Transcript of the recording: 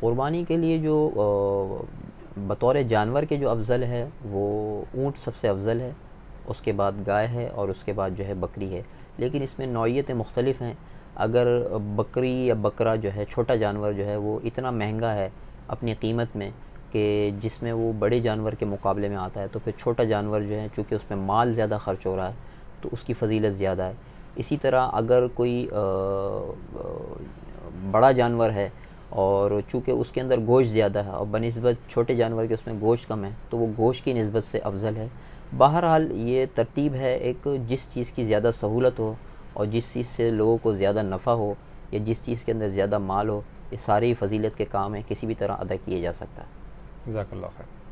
क़ुरबानी के लिए जो बतौर जानवर के जो अफज़ल है वो ऊँट सबसे अफज़ल है उसके बाद गाय है और उसके बाद जो है बकरी है लेकिन इसमें नौीयतें मुख्तलिफ़ हैं अगर बकरी या बकरा जो है छोटा जानवर जो है वो इतना महंगा है अपनी कीमत में कि जिसमें वो बड़े जानवर के मुकाबले में आता है तो फिर छोटा जानवर जो है चूँकि उसमें माल ज़्यादा ख़र्च हो रहा है तो उसकी फजीलत ज़्यादा है इसी तरह अगर कोई बड़ा जानवर है और चूँकि उसके अंदर गोश्त ज़्यादा है और बनस्बत छोटे जानवर के उसमें गोश्त कम है तो वो गोश्त की नस्बत से अफजल है बहरहाल ये तरतीब है एक जिस चीज़ की ज़्यादा सहूलत हो और जिस चीज़ से लोगों को ज़्यादा नफ़ा हो या जिस चीज़ के अंदर ज़्यादा माल हो ये सारी फजीलत के काम हैं किसी भी तरह अदा किए जा सकता है जजाकल्ला खैर